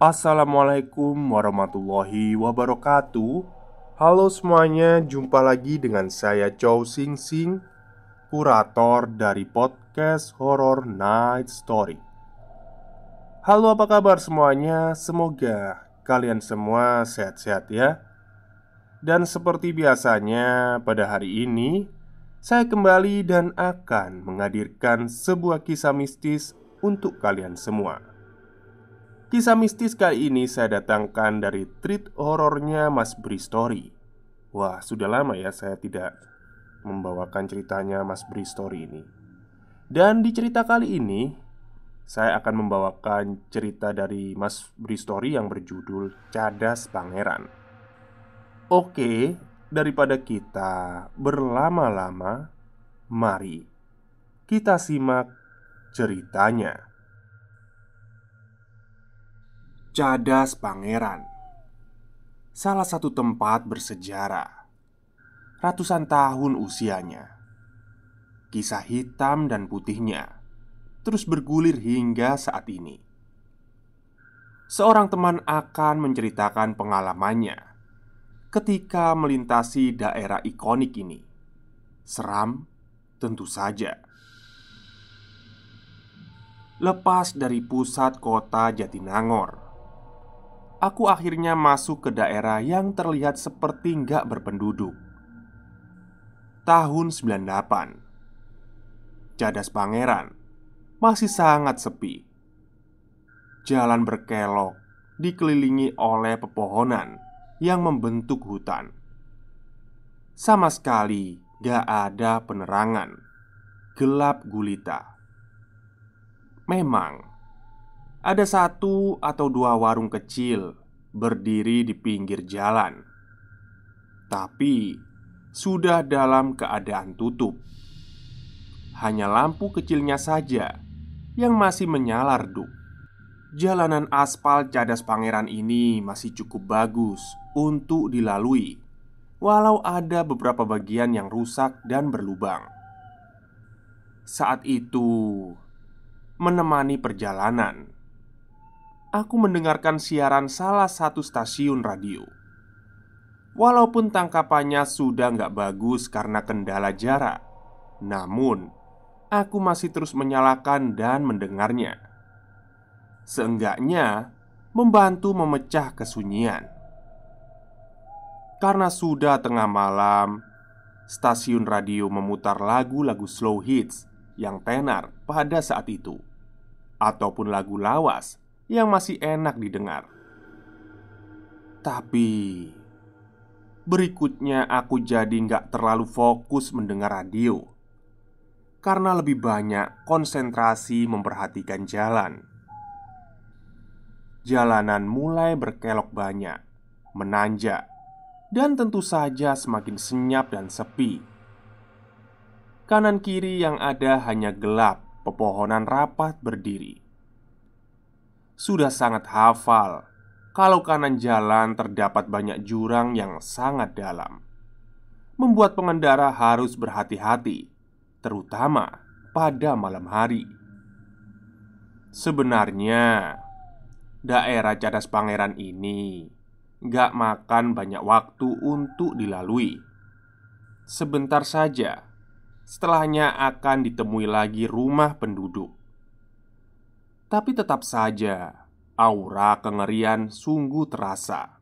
Assalamualaikum warahmatullahi wabarakatuh Halo semuanya, jumpa lagi dengan saya Chow Sing Sing Kurator dari podcast Horror Night Story Halo apa kabar semuanya, semoga kalian semua sehat-sehat ya Dan seperti biasanya pada hari ini Saya kembali dan akan menghadirkan sebuah kisah mistis untuk kalian semua Kisah mistis kali ini saya datangkan dari treat horornya Mas Bri Story Wah, sudah lama ya saya tidak membawakan ceritanya Mas Bri Story ini Dan di cerita kali ini Saya akan membawakan cerita dari Mas Bri Story yang berjudul Cadas Pangeran Oke, daripada kita berlama-lama Mari kita simak ceritanya Cadas Pangeran Salah satu tempat bersejarah Ratusan tahun usianya Kisah hitam dan putihnya Terus bergulir hingga saat ini Seorang teman akan menceritakan pengalamannya Ketika melintasi daerah ikonik ini Seram tentu saja Lepas dari pusat kota Jatinangor aku akhirnya masuk ke daerah yang terlihat seperti nggak berpenduduk. Tahun 98 Jadas Pangeran masih sangat sepi. Jalan berkelok dikelilingi oleh pepohonan yang membentuk hutan. Sama sekali gak ada penerangan. Gelap gulita. Memang ada satu atau dua warung kecil berdiri di pinggir jalan, tapi sudah dalam keadaan tutup. Hanya lampu kecilnya saja yang masih menyala redup. Jalanan aspal cadas pangeran ini masih cukup bagus untuk dilalui, walau ada beberapa bagian yang rusak dan berlubang. Saat itu, menemani perjalanan aku mendengarkan siaran salah satu stasiun radio. Walaupun tangkapannya sudah nggak bagus karena kendala jarak, namun aku masih terus menyalakan dan mendengarnya. Seenggaknya membantu memecah kesunyian. Karena sudah tengah malam, stasiun radio memutar lagu-lagu slow hits yang tenar pada saat itu, ataupun lagu lawas yang masih enak didengar. Tapi berikutnya aku jadi nggak terlalu fokus mendengar radio karena lebih banyak konsentrasi memperhatikan jalan. Jalanan mulai berkelok banyak, menanjak, dan tentu saja semakin senyap dan sepi. Kanan kiri yang ada hanya gelap, pepohonan rapat berdiri sudah sangat hafal kalau kanan jalan terdapat banyak jurang yang sangat dalam, membuat pengendara harus berhati-hati, terutama pada malam hari. Sebenarnya, daerah Cadas Pangeran ini gak makan banyak waktu untuk dilalui. Sebentar saja, setelahnya akan ditemui lagi rumah penduduk, tapi tetap saja aura kengerian sungguh terasa.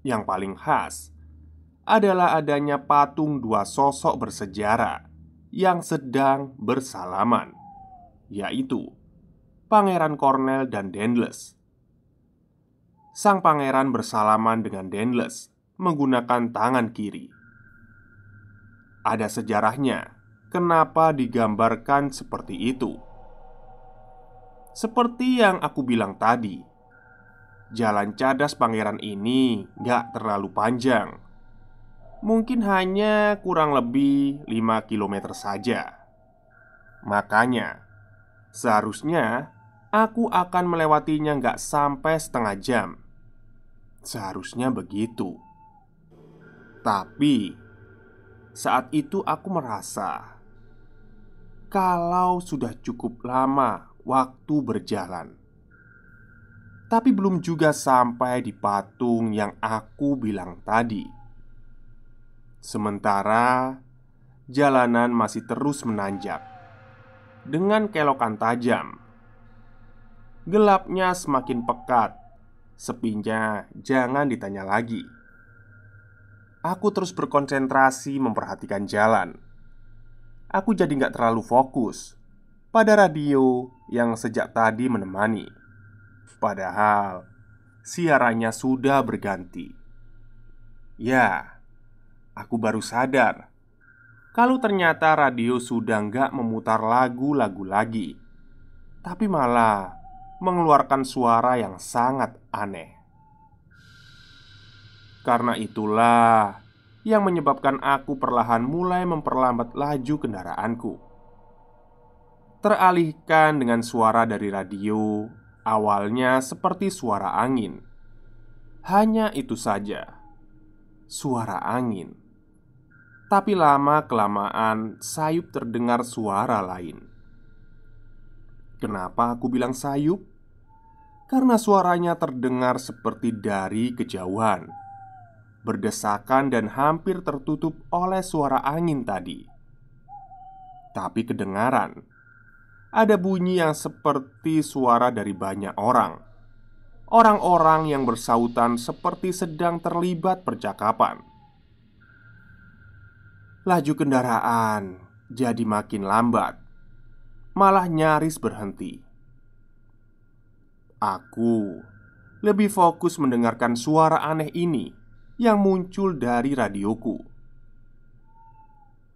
Yang paling khas adalah adanya patung dua sosok bersejarah yang sedang bersalaman, yaitu Pangeran Cornell dan Dendles. Sang pangeran bersalaman dengan Dendles menggunakan tangan kiri. Ada sejarahnya kenapa digambarkan seperti itu. Seperti yang aku bilang tadi, jalan cadas pangeran ini gak terlalu panjang. Mungkin hanya kurang lebih 5 km saja. Makanya, seharusnya aku akan melewatinya gak sampai setengah jam. Seharusnya begitu. Tapi, saat itu aku merasa kalau sudah cukup lama waktu berjalan Tapi belum juga sampai di patung yang aku bilang tadi Sementara jalanan masih terus menanjak Dengan kelokan tajam Gelapnya semakin pekat Sepinya jangan ditanya lagi Aku terus berkonsentrasi memperhatikan jalan Aku jadi nggak terlalu fokus pada radio yang sejak tadi menemani. Padahal siarannya sudah berganti. Ya, aku baru sadar kalau ternyata radio sudah nggak memutar lagu-lagu lagi, tapi malah mengeluarkan suara yang sangat aneh. Karena itulah yang menyebabkan aku perlahan mulai memperlambat laju kendaraanku teralihkan dengan suara dari radio. Awalnya seperti suara angin, hanya itu saja suara angin. Tapi lama-kelamaan, sayup terdengar suara lain. Kenapa aku bilang sayup? Karena suaranya terdengar seperti dari kejauhan, berdesakan, dan hampir tertutup oleh suara angin tadi tapi kedengaran ada bunyi yang seperti suara dari banyak orang. Orang-orang yang bersautan seperti sedang terlibat percakapan. Laju kendaraan jadi makin lambat, malah nyaris berhenti. Aku lebih fokus mendengarkan suara aneh ini yang muncul dari radioku.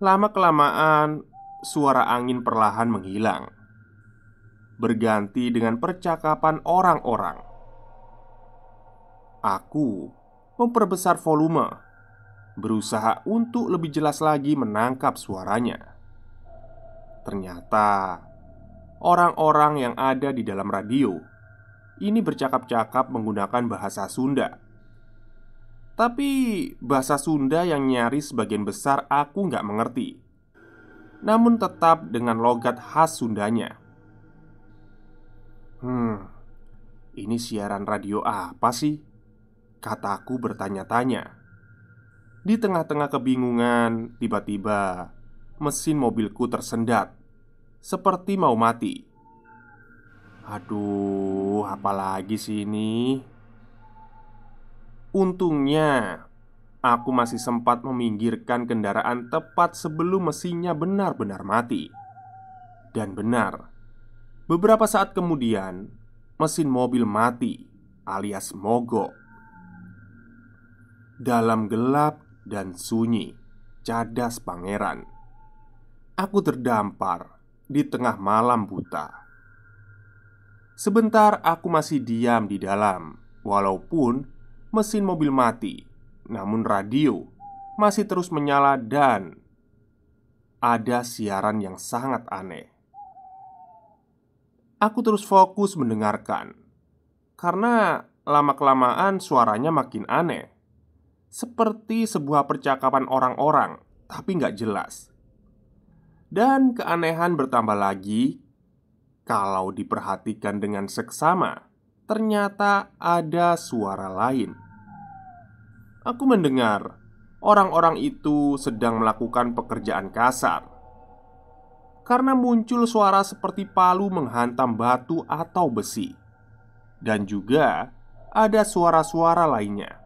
Lama-kelamaan, suara angin perlahan menghilang berganti dengan percakapan orang-orang. Aku memperbesar volume, berusaha untuk lebih jelas lagi menangkap suaranya. Ternyata orang-orang yang ada di dalam radio ini bercakap-cakap menggunakan bahasa Sunda. Tapi bahasa Sunda yang nyaris sebagian besar aku nggak mengerti Namun tetap dengan logat khas Sundanya ini siaran radio apa sih? Kataku bertanya-tanya Di tengah-tengah kebingungan Tiba-tiba Mesin mobilku tersendat Seperti mau mati Aduh, apalagi sih ini Untungnya Aku masih sempat meminggirkan kendaraan tepat sebelum mesinnya benar-benar mati Dan benar Beberapa saat kemudian mesin mobil mati alias mogok. Dalam gelap dan sunyi, cadas pangeran. Aku terdampar di tengah malam buta. Sebentar aku masih diam di dalam, walaupun mesin mobil mati, namun radio masih terus menyala dan ada siaran yang sangat aneh. Aku terus fokus mendengarkan Karena lama-kelamaan suaranya makin aneh Seperti sebuah percakapan orang-orang Tapi nggak jelas Dan keanehan bertambah lagi Kalau diperhatikan dengan seksama Ternyata ada suara lain Aku mendengar orang-orang itu sedang melakukan pekerjaan kasar karena muncul suara seperti palu menghantam batu atau besi, dan juga ada suara-suara lainnya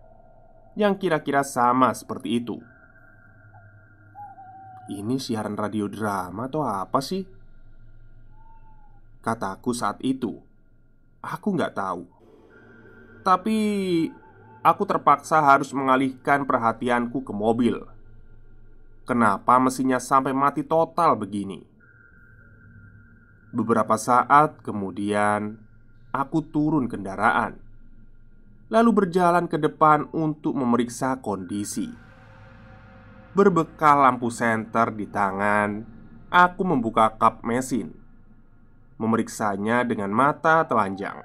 yang kira-kira sama seperti itu. Ini siaran radio drama atau apa sih? Kataku saat itu, aku nggak tahu. Tapi aku terpaksa harus mengalihkan perhatianku ke mobil. Kenapa mesinnya sampai mati total begini? Beberapa saat kemudian, aku turun kendaraan, lalu berjalan ke depan untuk memeriksa kondisi. Berbekal lampu senter di tangan, aku membuka kap mesin, memeriksanya dengan mata telanjang.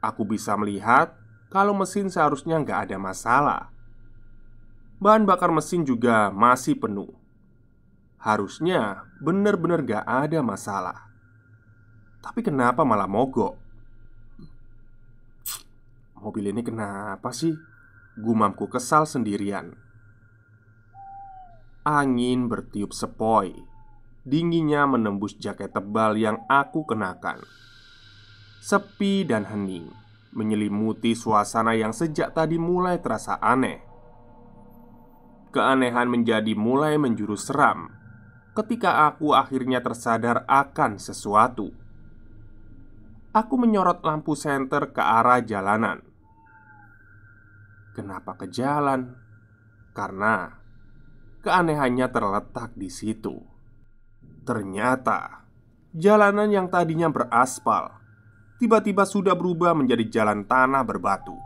Aku bisa melihat kalau mesin seharusnya nggak ada masalah. Bahan bakar mesin juga masih penuh Harusnya benar-benar gak ada masalah Tapi kenapa malah mogok? Mobil ini kenapa sih? Gumamku kesal sendirian Angin bertiup sepoi Dinginnya menembus jaket tebal yang aku kenakan Sepi dan hening Menyelimuti suasana yang sejak tadi mulai terasa aneh Keanehan menjadi mulai menjurus seram ketika aku akhirnya tersadar akan sesuatu. Aku menyorot lampu senter ke arah jalanan. Kenapa ke jalan? Karena keanehannya terletak di situ. Ternyata jalanan yang tadinya beraspal tiba-tiba sudah berubah menjadi jalan tanah berbatu.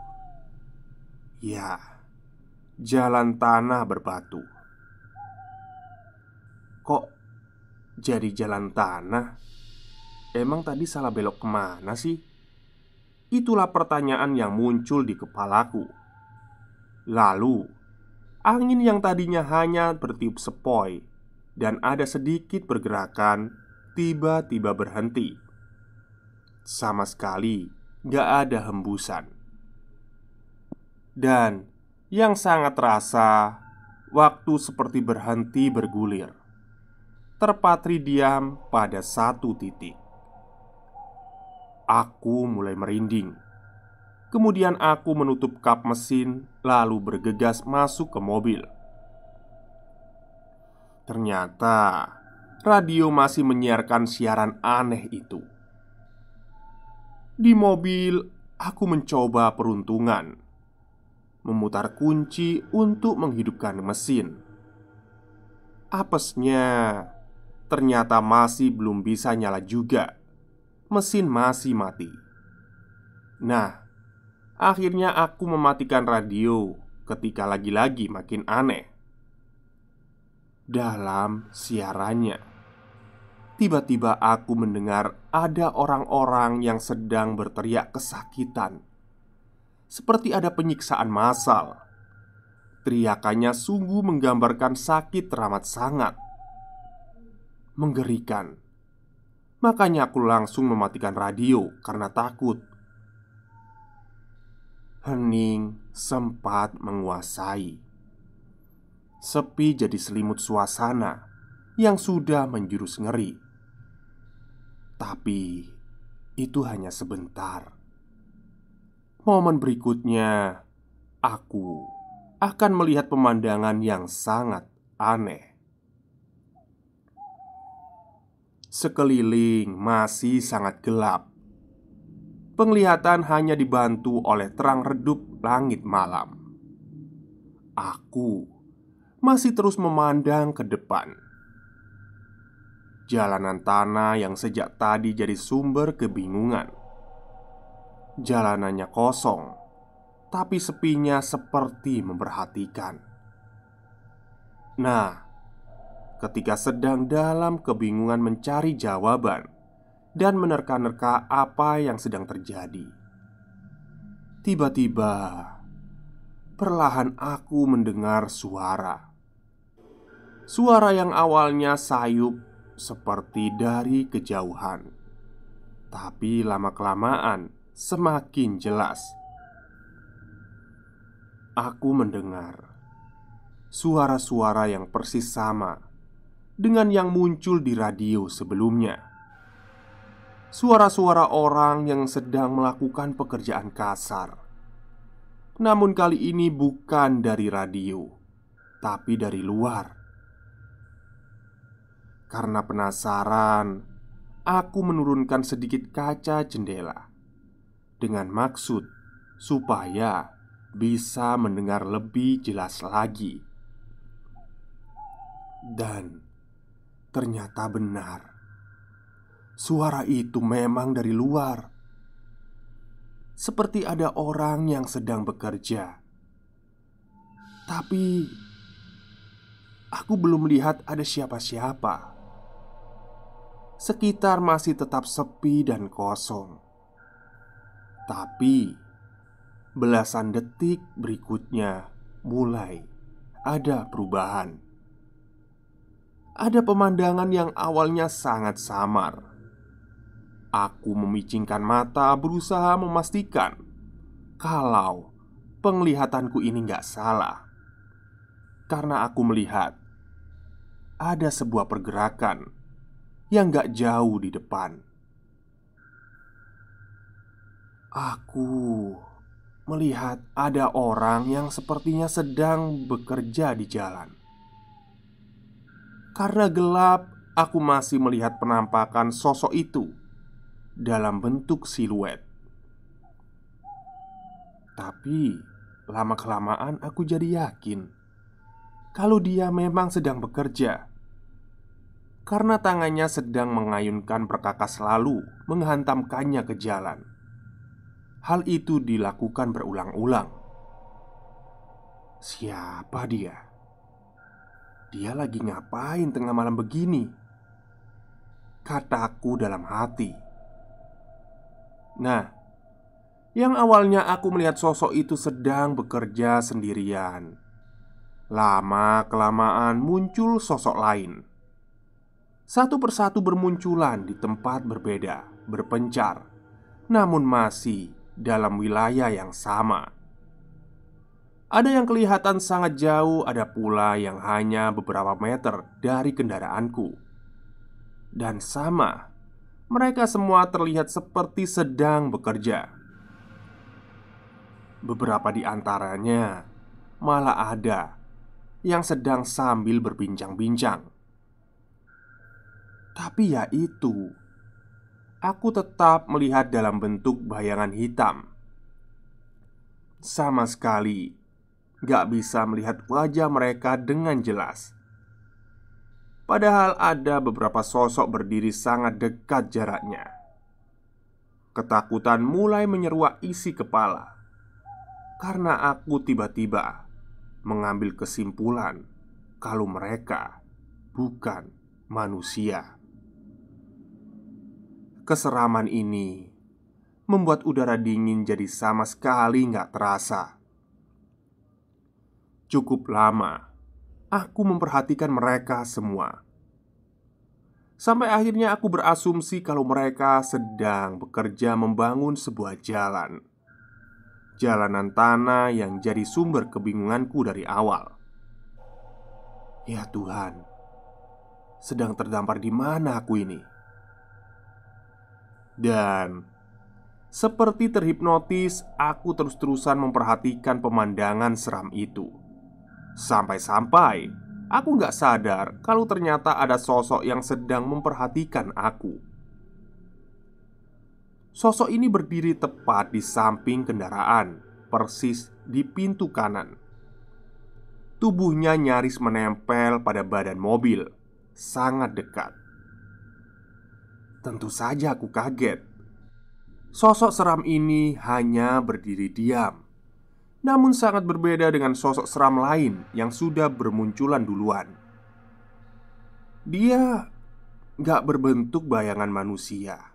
Ya, jalan tanah berbatu. Kok jadi jalan tanah? Emang tadi salah belok kemana sih? Itulah pertanyaan yang muncul di kepalaku. Lalu, angin yang tadinya hanya bertiup sepoi dan ada sedikit pergerakan, tiba-tiba berhenti. Sama sekali gak ada hembusan. Dan yang sangat terasa, waktu seperti berhenti bergulir terpatri diam pada satu titik. Aku mulai merinding. Kemudian aku menutup kap mesin, lalu bergegas masuk ke mobil. Ternyata radio masih menyiarkan siaran aneh itu. Di mobil, aku mencoba peruntungan memutar kunci untuk menghidupkan mesin. Apesnya, ternyata masih belum bisa nyala juga. Mesin masih mati. Nah, akhirnya aku mematikan radio ketika lagi-lagi makin aneh. Dalam siarannya, tiba-tiba aku mendengar ada orang-orang yang sedang berteriak kesakitan, seperti ada penyiksaan massal. Teriakannya sungguh menggambarkan sakit teramat sangat menggerikan. Makanya aku langsung mematikan radio karena takut. Hening sempat menguasai. Sepi jadi selimut suasana yang sudah menjurus ngeri. Tapi itu hanya sebentar. Momen berikutnya, aku akan melihat pemandangan yang sangat aneh. Sekeliling masih sangat gelap. Penglihatan hanya dibantu oleh terang redup langit malam. Aku masih terus memandang ke depan. Jalanan tanah yang sejak tadi jadi sumber kebingungan. Jalanannya kosong, tapi sepinya seperti memperhatikan. Nah, ketika sedang dalam kebingungan mencari jawaban dan menerka-nerka apa yang sedang terjadi. Tiba-tiba, perlahan aku mendengar suara. Suara yang awalnya sayup seperti dari kejauhan, tapi lama-kelamaan semakin jelas. Aku mendengar suara-suara yang persis sama dengan yang muncul di radio sebelumnya. Suara-suara orang yang sedang melakukan pekerjaan kasar, namun kali ini bukan dari radio, tapi dari luar. Karena penasaran, aku menurunkan sedikit kaca jendela dengan maksud supaya bisa mendengar lebih jelas lagi, dan Ternyata benar, suara itu memang dari luar, seperti ada orang yang sedang bekerja. Tapi aku belum lihat ada siapa-siapa. Sekitar masih tetap sepi dan kosong, tapi belasan detik berikutnya mulai ada perubahan ada pemandangan yang awalnya sangat samar. Aku memicingkan mata, berusaha memastikan kalau penglihatanku ini nggak salah, karena aku melihat ada sebuah pergerakan yang nggak jauh di depan. Aku melihat ada orang yang sepertinya sedang bekerja di jalan. Karena gelap, aku masih melihat penampakan sosok itu dalam bentuk siluet. Tapi lama-kelamaan aku jadi yakin kalau dia memang sedang bekerja. Karena tangannya sedang mengayunkan perkakas lalu menghantamkannya ke jalan. Hal itu dilakukan berulang-ulang. Siapa dia? Dia lagi ngapain tengah malam begini? Kataku dalam hati. Nah, yang awalnya aku melihat sosok itu sedang bekerja sendirian. Lama-kelamaan muncul sosok lain. Satu persatu bermunculan di tempat berbeda, berpencar, namun masih dalam wilayah yang sama. Ada yang kelihatan sangat jauh, ada pula yang hanya beberapa meter dari kendaraanku. Dan sama, mereka semua terlihat seperti sedang bekerja. Beberapa di antaranya malah ada yang sedang sambil berbincang-bincang. Tapi ya itu, aku tetap melihat dalam bentuk bayangan hitam. Sama sekali gak bisa melihat wajah mereka dengan jelas. Padahal ada beberapa sosok berdiri sangat dekat jaraknya. Ketakutan mulai menyeruak isi kepala karena aku tiba-tiba mengambil kesimpulan kalau mereka bukan manusia. Keseraman ini membuat udara dingin jadi sama sekali nggak terasa cukup lama Aku memperhatikan mereka semua Sampai akhirnya aku berasumsi kalau mereka sedang bekerja membangun sebuah jalan Jalanan tanah yang jadi sumber kebingunganku dari awal Ya Tuhan Sedang terdampar di mana aku ini? Dan seperti terhipnotis, aku terus-terusan memperhatikan pemandangan seram itu. Sampai-sampai aku gak sadar kalau ternyata ada sosok yang sedang memperhatikan aku. Sosok ini berdiri tepat di samping kendaraan, persis di pintu kanan. Tubuhnya nyaris menempel pada badan mobil, sangat dekat. Tentu saja aku kaget. Sosok seram ini hanya berdiri diam namun sangat berbeda dengan sosok seram lain yang sudah bermunculan duluan. Dia gak berbentuk bayangan manusia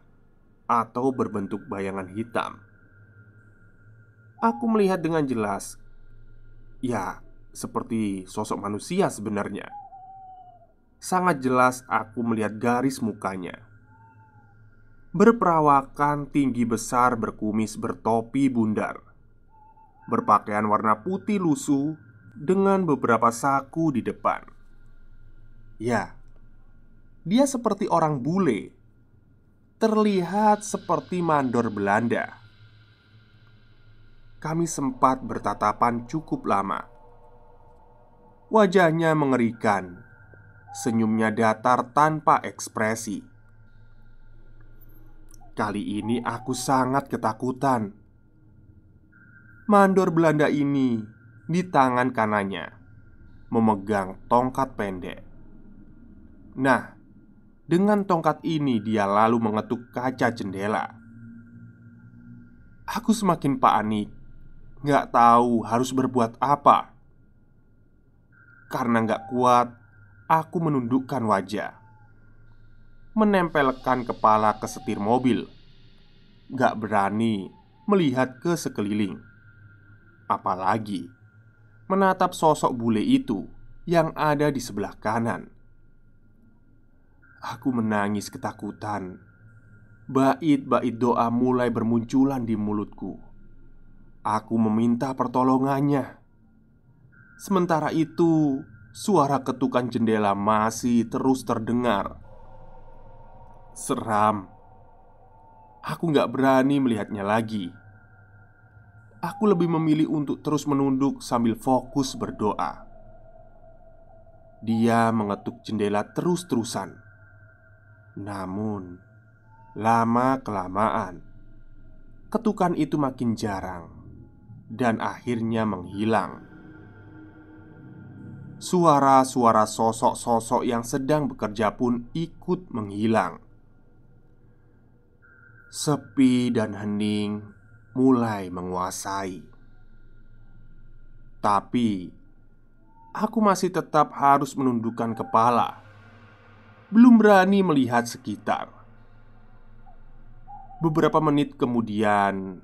atau berbentuk bayangan hitam. Aku melihat dengan jelas, ya, seperti sosok manusia sebenarnya. Sangat jelas, aku melihat garis mukanya berperawakan tinggi besar, berkumis bertopi bundar berpakaian warna putih lusuh dengan beberapa saku di depan. Ya, dia seperti orang bule, terlihat seperti mandor Belanda. Kami sempat bertatapan cukup lama. Wajahnya mengerikan, senyumnya datar tanpa ekspresi. Kali ini aku sangat ketakutan mandor Belanda ini di tangan kanannya memegang tongkat pendek. Nah, dengan tongkat ini dia lalu mengetuk kaca jendela. Aku semakin panik, nggak tahu harus berbuat apa. Karena nggak kuat, aku menundukkan wajah, menempelkan kepala ke setir mobil. Nggak berani melihat ke sekeliling. Apalagi menatap sosok bule itu yang ada di sebelah kanan. Aku menangis ketakutan. Bait-bait doa mulai bermunculan di mulutku. Aku meminta pertolongannya. Sementara itu, suara ketukan jendela masih terus terdengar. Seram. Aku gak berani melihatnya lagi aku lebih memilih untuk terus menunduk sambil fokus berdoa. Dia mengetuk jendela terus-terusan, namun lama-kelamaan ketukan itu makin jarang dan akhirnya menghilang. Suara-suara sosok-sosok yang sedang bekerja pun ikut menghilang. Sepi dan hening mulai menguasai. Tapi aku masih tetap harus menundukkan kepala. Belum berani melihat sekitar. Beberapa menit kemudian,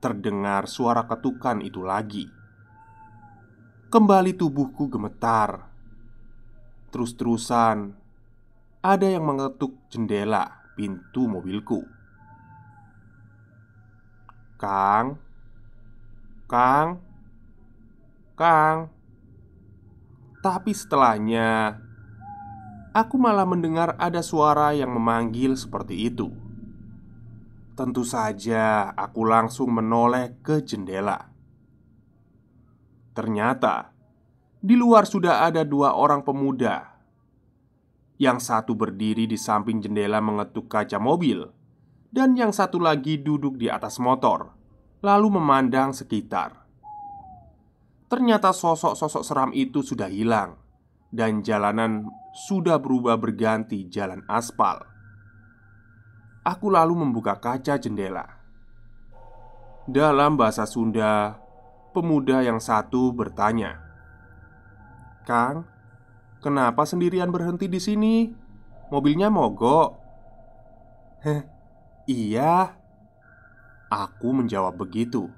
terdengar suara ketukan itu lagi. Kembali tubuhku gemetar. Terus-terusan, ada yang mengetuk jendela pintu mobilku. Kang Kang Kang Tapi setelahnya Aku malah mendengar ada suara yang memanggil seperti itu Tentu saja aku langsung menoleh ke jendela Ternyata di luar sudah ada dua orang pemuda. Yang satu berdiri di samping jendela mengetuk kaca mobil, dan yang satu lagi duduk di atas motor, lalu memandang sekitar. Ternyata sosok-sosok seram itu sudah hilang, dan jalanan sudah berubah berganti jalan aspal. Aku lalu membuka kaca jendela. Dalam bahasa Sunda, pemuda yang satu bertanya, "Kang, kenapa sendirian berhenti di sini? Mobilnya mogok." Heh, Iya Aku menjawab begitu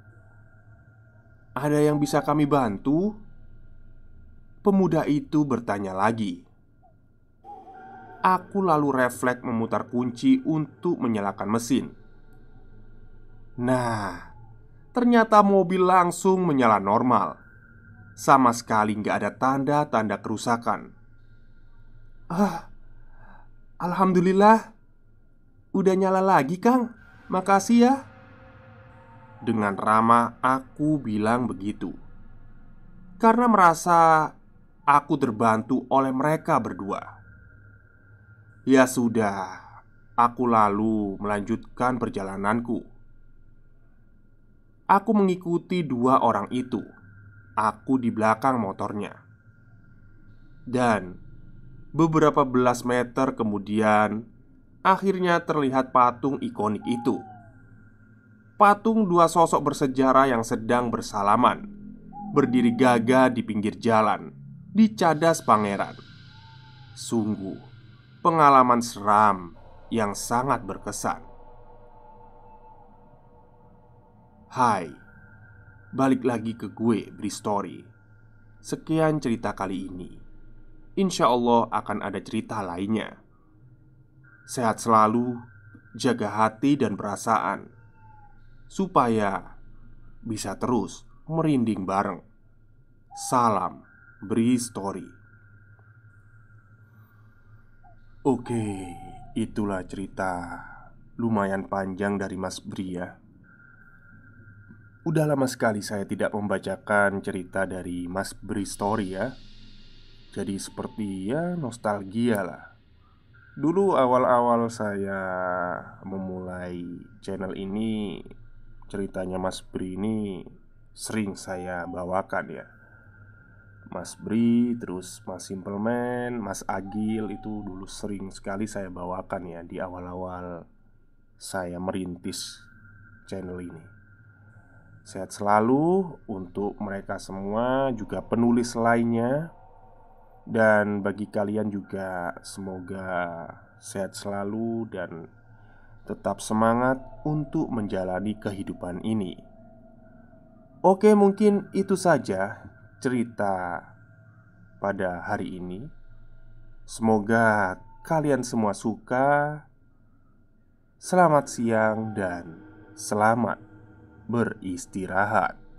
Ada yang bisa kami bantu? Pemuda itu bertanya lagi Aku lalu refleks memutar kunci untuk menyalakan mesin Nah, ternyata mobil langsung menyala normal Sama sekali nggak ada tanda-tanda kerusakan Ah, Alhamdulillah Udah nyala lagi Kang Makasih ya Dengan ramah aku bilang begitu Karena merasa aku terbantu oleh mereka berdua Ya sudah Aku lalu melanjutkan perjalananku Aku mengikuti dua orang itu Aku di belakang motornya Dan beberapa belas meter kemudian akhirnya terlihat patung ikonik itu. Patung dua sosok bersejarah yang sedang bersalaman, berdiri gagah di pinggir jalan, di Cadas pangeran. Sungguh, pengalaman seram yang sangat berkesan. Hai, balik lagi ke gue, Bristory. Sekian cerita kali ini. Insya Allah akan ada cerita lainnya. Sehat selalu, jaga hati dan perasaan Supaya bisa terus merinding bareng Salam Story Oke, itulah cerita lumayan panjang dari Mas Bria ya. Udah lama sekali saya tidak membacakan cerita dari Mas Bri Story ya Jadi seperti ya nostalgia lah Dulu awal-awal saya memulai channel ini Ceritanya Mas Bri ini sering saya bawakan ya Mas Bri, terus Mas Simpleman, Mas Agil itu dulu sering sekali saya bawakan ya Di awal-awal saya merintis channel ini Sehat selalu untuk mereka semua juga penulis lainnya dan bagi kalian juga semoga sehat selalu dan tetap semangat untuk menjalani kehidupan ini. Oke, mungkin itu saja cerita pada hari ini. Semoga kalian semua suka. Selamat siang dan selamat beristirahat.